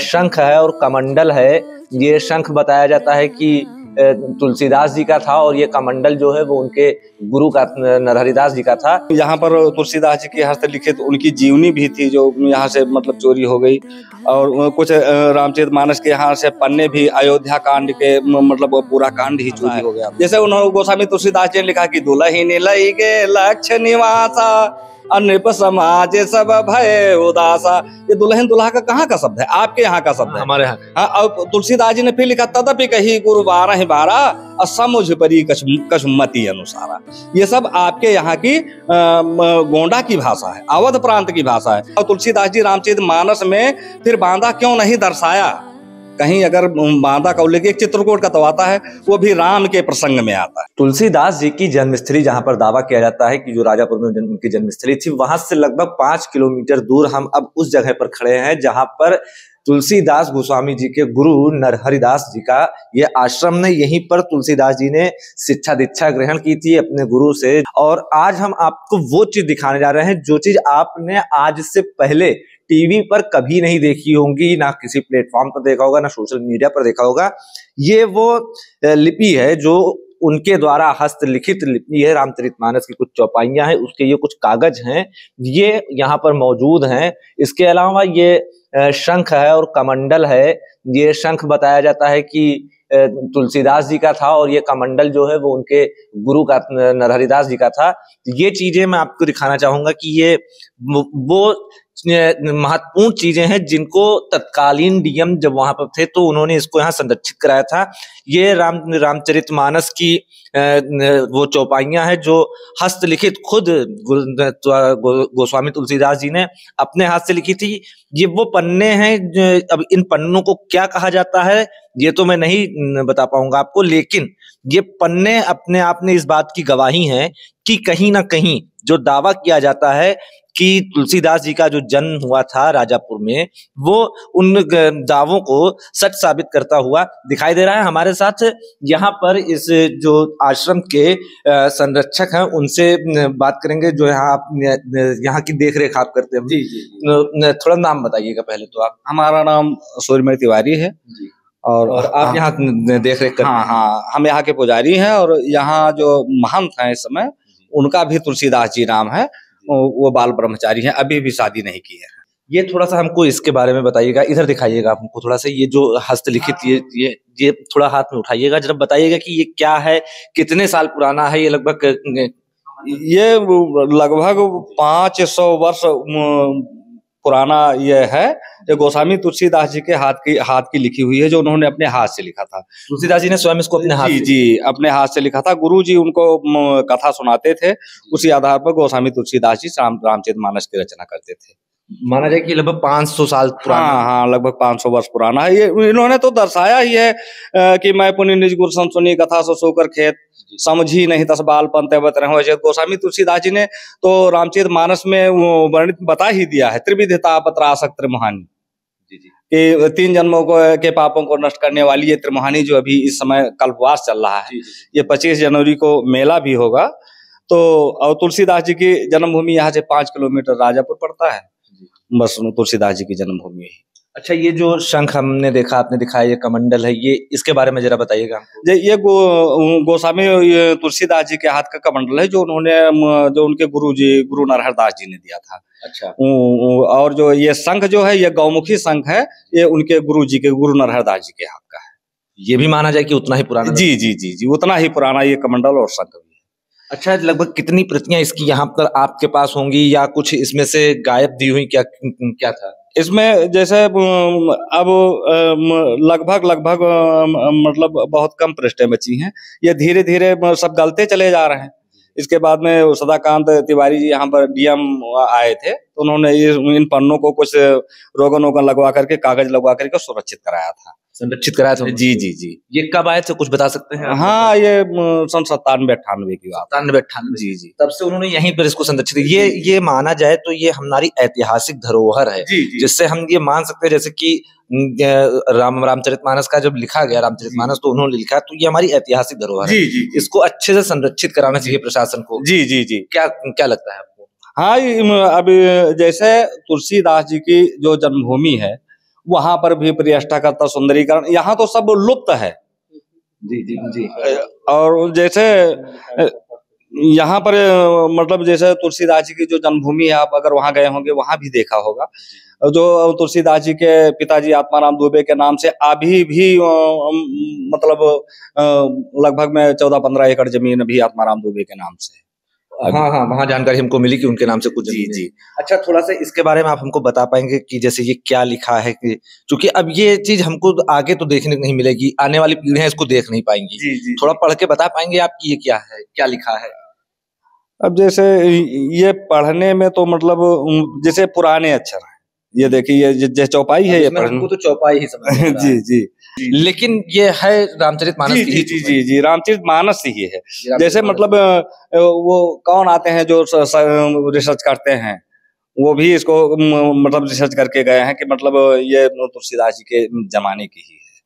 शंख है और कमंडल है ये शंख बताया जाता है कि तुलसीदास जी का था और ये कमंडल जो है वो उनके गुरु का नरहरिदास जी का था यहाँ पर तुलसीदास जी की हस्तलिखित उनकी जीवनी भी थी जो यहाँ से मतलब चोरी हो गई और कुछ रामचरित मानस के यहाँ से पन्ने भी अयोध्या कांड के मतलब पूरा कांड ही चोरी हो गया जैसे उन्होंने गोस्वामी तुलसीदास जी ने लिखा की दुल्हीन के लक्ष्य निवासा अनिप समाज सब भय उदासा ये दुल्हन दुल्हा का कहाँ का शब्द है आपके यहाँ का शब्द है हमारे यहाँ हाँ, और तुलसीदास जी ने फिर लिखा तदपि कही गुरु बारह बारह असमुझ परी कसमती अनुसारा ये सब आपके यहाँ की गोंडा की भाषा है अवध प्रांत की भाषा है और तुलसीदास जी रामचरित मानस में फिर बांधा क्यों नहीं दर्शाया कहीं अगर मादा का उल्लेख एक चित्रकूट का तो आता है वो भी राम के प्रसंग में आता है तुलसीदास जी की जन्मस्थली जहां पर दावा किया जाता है कि जो राजापुर में जन्म, उनकी जन्मस्थली थी वहां से लगभग पांच किलोमीटर दूर हम अब उस जगह पर खड़े हैं जहां पर तुलसीदास गोस्वामी जी के गुरु नरहरिदास जी का ये आश्रम ने यहीं पर तुलसीदास जी ने शिक्षा दीक्षा ग्रहण की थी अपने गुरु से और आज हम आपको वो चीज दिखाने जा रहे हैं जो चीज आपने आज से पहले टीवी पर कभी नहीं देखी होंगी ना किसी प्लेटफॉर्म पर देखा होगा ना सोशल मीडिया पर देखा होगा ये वो लिपि है जो उनके द्वारा हस्तलिखित लिपि है रामचरितमानस की कुछ चौपाइयां हैं उसके ये कुछ कागज हैं ये यहाँ पर मौजूद हैं इसके अलावा ये शंख है और कमंडल है ये शंख बताया जाता है कि तुलसीदास जी का था और ये कमंडल जो है वो उनके गुरु का नरहरिदास जी का था ये चीजें मैं आपको दिखाना चाहूंगा कि ये वो महत्वपूर्ण चीजें हैं जिनको तत्कालीन डीएम जब वहां पर थे तो उन्होंने इसको यहाँ संरक्षित कराया था ये राम रामचरित मानस की वो चौपाइयां हैं जो हस्तलिखित खुद गोस्वामी तुलसीदास जी ने अपने हाथ से लिखी थी ये वो पन्ने हैं अब इन पन्नों को क्या कहा जाता है ये तो मैं नहीं बता पाऊंगा आपको लेकिन ये पन्ने अपने आप में इस बात की गवाही हैं कि कहीं ना कहीं जो दावा किया जाता है कि तुलसीदास जी का जो जन्म हुआ था राजापुर में वो उन दावों को सच साबित करता हुआ दिखाई दे रहा है हमारे साथ यहाँ पर इस जो आश्रम के संरक्षक हैं उनसे बात करेंगे जो यहाँ आप यहाँ की देख रेख आप करते हैं जी थोड़ा नाम बताइएगा पहले तो आप हमारा नाम सूर्यमय तिवारी है जी। और, और आप हाँ। यहाँ देख रेख हाँ हाँ हम यहाँ के पुजारी हैं और यहाँ जो महंत हैं इस समय उनका भी तुलसीदास जी नाम है वो बाल ब्रह्मचारी हैं अभी भी शादी नहीं की है ये थोड़ा सा हमको इसके बारे में बताइएगा इधर दिखाइएगा हमको थोड़ा सा ये जो हस्तलिखित ये ये ये थोड़ा हाथ में उठाइएगा जरा बताइएगा कि ये क्या है कितने साल पुराना है ये लगभग ये लगभग पाँच सौ वर्ष पुराना यह है ये गोस्वामी तुलसीदास जी के हाथ की हाथ की लिखी हुई है जो उन्होंने अपने हाथ से लिखा था तुलसीदास जी ने स्वयं इसको अपने हाथ जी जी अपने हाथ से लिखा था गुरु जी उनको कथा सुनाते थे उसी आधार पर गोस्वामी तुलसीदास जी राम रामचरित मानस की रचना करते थे माना जाए कि लगभग 500 साल पुराना हाँ हाँ लगभग 500 वर्ष पुराना है ये इन्होंने तो दर्शाया ही है आ, कि मैं पुण्य निज गुर सुनी कथा सो सोकर खेत समझी नहीं तस बाल पंत बत गोस्वामी तुलसीदास जी ने तो रामचरित मानस में वर्णित बता ही दिया है त्रिविधता पत्रासक त्रिमहानी कि तीन जन्मों को के पापों को नष्ट करने वाली ये त्रिमोहानी जो अभी इस समय कल्पवास चल रहा है ये पच्चीस जनवरी को मेला भी होगा तो और तुलसीदास जी की जन्मभूमि यहाँ से पांच किलोमीटर राजापुर पड़ता है बस तुलसीदास जी की जन्मभूमि है अच्छा ये जो शंख हमने देखा आपने दिखाया ये कमंडल है ये इसके बारे में जरा बताइएगा ये गो गोस्वामी तुलसीदास जी के हाथ का कमंडल है जो उन्होंने जो उनके गुरु जी गुरु नरहर दास जी ने दिया था अच्छा और जो ये शंख जो है ये गौमुखी शंख है ये उनके गुरु जी के गुरु नरहर दास जी के हाथ का है ये भी माना जाए कि उतना ही पुराना जी जी जी जी उतना ही पुराना ये कमंडल और शंख अच्छा लगभग कितनी प्रतियां इसकी यहाँ पर आपके पास होंगी या कुछ इसमें से गायब दी हुई क्या क्या था इसमें जैसे अब लगभग लगभग मतलब बहुत कम पृष्ठें बची हैं ये धीरे धीरे सब गलते चले जा रहे हैं इसके बाद में सदाकांत तिवारी जी यहाँ पर डीएम आए थे तो उन्होंने इन पन्नों को कुछ रोगन वोगन लगवा करके कागज लगवा करके सुरक्षित कराया था संरक्षित कराया था जी जी जी ये कब आए थे कुछ बता सकते हैं हाँ ये सन सत्तानवे अट्ठानवे की बात सत्तानवे अट्ठानवे जी जी तब से उन्होंने यहीं पर इसको संरक्षित ये ये माना जाए तो ये हमारी ऐतिहासिक धरोहर है जिससे हम ये मान सकते हैं जैसे कि राम रामचरित मानस का जब लिखा गया रामचरित मानस तो उन्होंने लिखा तो ये हमारी ऐतिहासिक धरोहर है इसको अच्छे से संरक्षित कराना चाहिए प्रशासन को जी जी जी क्या क्या लगता है आपको हाँ अब जैसे तुलसीदास जी की जो जन्मभूमि है वहां पर भी प्रयाष्टा करता सुंदरीकरण यहाँ तो सब लुप्त है जी जी जी और जैसे यहाँ पर मतलब जैसे तुलसीदास जी की जो जन्मभूमि है आप अगर वहां गए होंगे वहां भी देखा होगा जो तुलसीदास जी के पिताजी आत्माराम दुबे के नाम से अभी भी मतलब लगभग में चौदह पंद्रह एकड़ जमीन भी आत्माराम दुबे के नाम से हाँ हाँ वहाँ जानकारी हमको मिली कि उनके नाम से कुछ जी जी अच्छा थोड़ा सा इसके बारे में आप हमको बता पाएंगे कि जैसे ये क्या लिखा है कि क्योंकि अब ये चीज हमको तो आगे तो देखने नहीं मिलेगी आने वाली पीढ़ियां इसको देख नहीं पाएंगी जी जी थोड़ा पढ़ के बता पाएंगे आप कि ये क्या है क्या लिखा है अब जैसे ये पढ़ने में तो मतलब जैसे पुराने अक्षर है ये देखिए ये चौपाई है ये तो चौपाई ही समझ जी जी लेकिन ये है रामचरित मानस जी जी जी जी, जी रामचरित मानस ही है जैसे मतलब वो कौन आते हैं जो रिसर्च करते हैं वो भी इसको मतलब रिसर्च करके गए हैं कि मतलब ये तुलसीदास जी के जमाने की ही है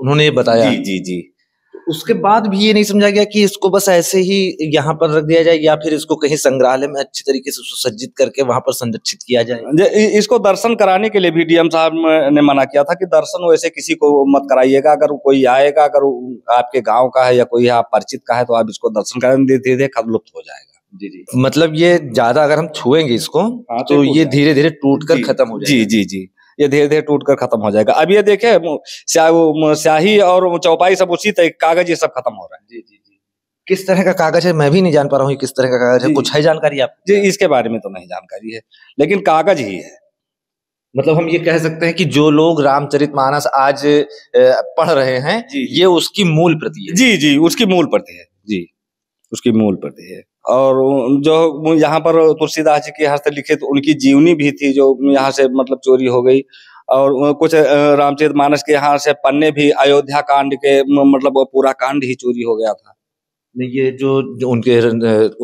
उन्होंने ये बताया जी जी जी उसके बाद भी ये नहीं समझा गया कि इसको बस ऐसे ही यहाँ पर रख दिया जाए या फिर इसको कहीं संग्रहालय में अच्छी तरीके से सुसज्जित करके वहां पर संरक्षित किया जाए इसको दर्शन कराने के लिए भी डीएम साहब ने मना किया था कि दर्शन वैसे किसी को मत कराइएगा अगर कोई आएगा अगर आपके गाँव का है या कोई आप परिचित का है तो आप इसको दर्शन कराने धीरे धीरे खब लुप्त हो जाएगा जी जी मतलब ये ज्यादा अगर हम छुएंगे इसको हाँ, तो, तो ये धीरे धीरे टूट कर खत्म हो जाएगा जी जी जी ये धीरे धीरे टूट कर खत्म हो जाएगा अब ये देखे स्या, स्याही और चौपाई सब उसी तरह कागज ये सब खत्म हो रहा है जी जी किस तरह का कागज है मैं भी नहीं जान पा रहा हूँ किस तरह का कागज है कुछ है जानकारी आप जी इसके बारे में तो नहीं जानकारी है लेकिन कागज ही है मतलब हम ये कह सकते हैं कि जो लोग रामचरित मानस आज पढ़ रहे हैं ये उसकी मूल प्रति है जी जी उसकी मूल प्रति है जी उसकी मूल प्रति है और जो यहाँ पर तुलसीदास जी की हस्त लिखित उनकी जीवनी भी थी जो यहाँ से मतलब चोरी हो गई और कुछ रामचरित मानस के यहाँ से पन्ने भी अयोध्या कांड के मतलब पूरा कांड ही चोरी हो गया था ये जो, उनके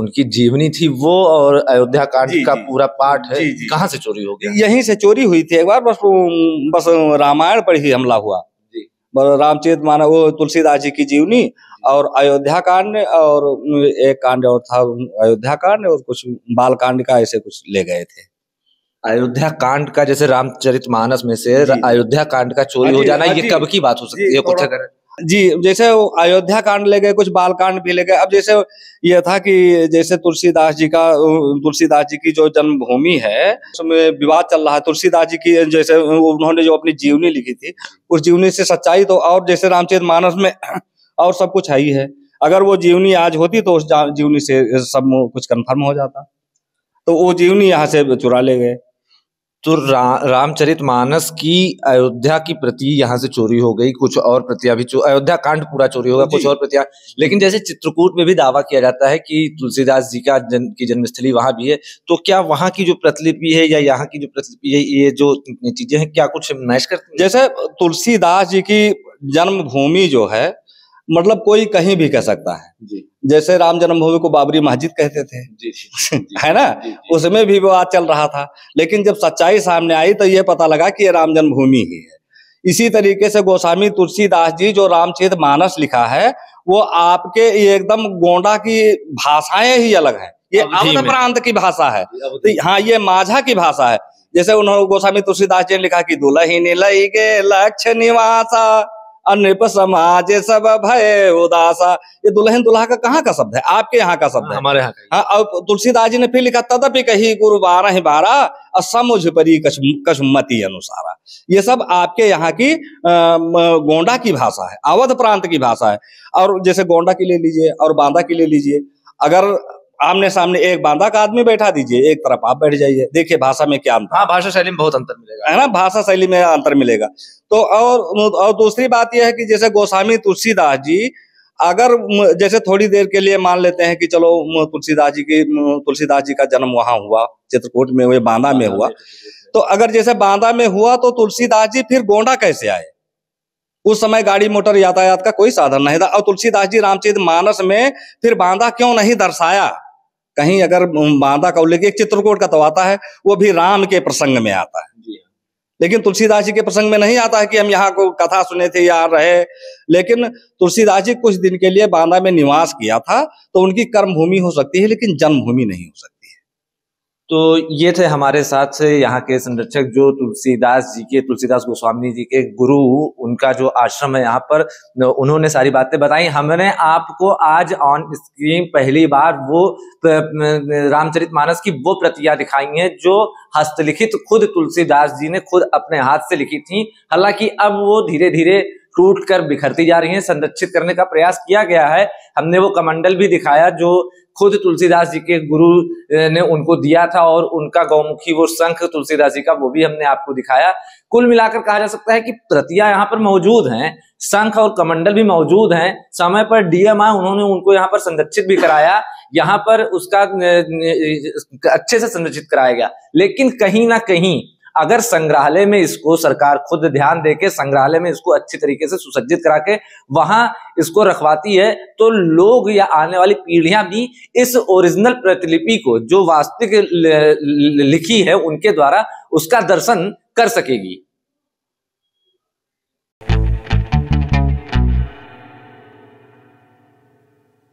उनकी जीवनी थी वो और अयोध्या कांड का पूरा पाठ है कहाँ से चोरी हो गया यहीं से चोरी हुई थी एक बार बस बस रामायण पर ही हमला हुआ रामचरित मानव वो तुलसीदास जी की जीवनी और अयोध्या कांड और एक कांड और था अयोध्या कांड और कुछ बाल कांड का ऐसे कुछ ले गए थे अयोध्या कांड का जैसे रामचरित मानस में से अयोध्या कांड का चोरी हाँ हो जाना हाँ ये कब की बात हो सकती है जी जैसे अयोध्या कांड ले गए कुछ बाल कांड भी ले गए अब जैसे यह था कि जैसे तुलसीदास जी का तुलसीदास जी की जो जन्मभूमि है उसमें विवाद चल रहा है तुलसीदास जी की जैसे उन्होंने जो अपनी जीवनी लिखी थी उस जीवनी से सच्चाई तो और जैसे रामचरित मानस में और सब कुछ है ही है अगर वो जीवनी आज होती तो उस जीवनी से सब कुछ कन्फर्म हो जाता तो वो जीवनी यहाँ से चुरा ले गए तो रा, रामचरित मानस की अयोध्या की प्रति यहाँ से चोरी हो गई कुछ और प्रतियां भी अयोध्या कांड पूरा चोरी होगा कुछ और प्रतियां लेकिन जैसे चित्रकूट में भी दावा किया जाता है कि तुलसीदास जी का जन, की जन्मस्थली वहां भी है तो क्या वहां की जो प्रतिलिपि है या यहाँ की जो प्रतिलिपि है ये जो चीजें हैं क्या कुछ मैच करती जैसे तुलसीदास जी की जन्मभूमि जो है मतलब कोई कहीं भी कह सकता है जी। जैसे राम जन्मभूमि को बाबरी मस्जिद कहते थे जी, जी, है ना जी, जी, उसमें भी विवाद चल रहा था लेकिन जब सच्चाई सामने आई तो ये पता लगा कि ये राम जन्मभूमि ही है इसी तरीके से गोस्वामी तुलसीदास जी जो रामचेत मानस लिखा है वो आपके एकदम गोंडा की भाषाएं ही अलग है ये अवध प्रांत की भाषा है तो हाँ ये माझा की भाषा है जैसे उन्होंने गोस्वामी तुलसीदास जी ने लिखा कि दुल्ही नील गे लक्ष्य निवासा अनिप समाज सब भय उदासा ये दुल्हन दुल्हा का कहाँ का शब्द है आपके यहाँ का शब्द है हमारे यहाँ हाँ और तुलसीदास जी ने फिर लिखा तदपि कही गुरु बारह बारह असमुझ परी कसमती अनुसारा ये सब आपके यहाँ की गोंडा की भाषा है अवध प्रांत की भाषा है और जैसे गोंडा की ले लीजिए और बांदा की ले लीजिए अगर आमने सामने एक बांधा का आदमी बैठा दीजिए एक तरफ आप बैठ जाइए देखिए भाषा में क्या अंतर हाँ भाषा शैली में बहुत अंतर मिलेगा है ना भाषा शैली में अंतर मिलेगा तो और और दूसरी बात यह है कि जैसे गोस्वामी तुलसीदास जी अगर जैसे थोड़ी देर के लिए मान लेते हैं कि चलो तुलसीदास जी की तुलसीदास जी का जन्म वहां हुआ चित्रकूट में हुए बांदा में हुआ तो अगर जैसे बांदा में हुआ तो तुलसीदास जी फिर गोंडा कैसे आए उस समय गाड़ी मोटर यातायात का कोई साधन नहीं था और तुलसीदास जी रामचरित मानस में फिर बांदा क्यों नहीं दर्शाया कहीं अगर मादा का उल्लेख एक चित्रकूट का तो आता है वो भी राम के प्रसंग में आता है हाँ। लेकिन तुलसीदास जी के प्रसंग में नहीं आता है कि हम यहाँ को कथा सुने थे या रहे लेकिन तुलसीदास जी कुछ दिन के लिए बांदा में निवास किया था तो उनकी कर्मभूमि हो सकती है लेकिन जन्मभूमि नहीं हो सकती तो ये थे हमारे साथ यहाँ के संरक्षक जो तुलसीदास जी के तुलसीदास गोस्वामी जी के गुरु उनका जो आश्रम है यहाँ पर उन्होंने सारी बातें बताई हमने आपको आज ऑन स्क्रीन पहली बार वो रामचरितमानस की वो प्रतियां दिखाई हैं जो हस्तलिखित खुद तुलसीदास जी ने खुद अपने हाथ से लिखी थी हालांकि अब वो धीरे धीरे टूट कर बिखरती जा रही हैं संरक्षित करने का प्रयास किया गया है हमने वो कमंडल भी दिखाया जो खुद तुलसीदास जी के गुरु ने उनको दिया था और उनका गौमुखी वो शंख तुलसीदास जी का वो भी हमने आपको दिखाया कुल मिलाकर कहा जा सकता है कि प्रतियां यहाँ पर मौजूद हैं शंख और कमंडल भी मौजूद हैं समय पर डीएम आए उन्होंने उनको यहाँ पर संरक्षित भी कराया यहाँ पर उसका अच्छे से संरक्षित कराया गया लेकिन कहीं ना कहीं अगर संग्रहालय में इसको सरकार खुद ध्यान दे के संग्रहालय में इसको अच्छे तरीके से सुसज्जित करा के वहां इसको रखवाती है तो लोग या आने वाली पीढ़ियां भी इस ओरिजिनल प्रतिलिपि को जो वास्तविक लिखी है उनके द्वारा उसका दर्शन कर सकेगी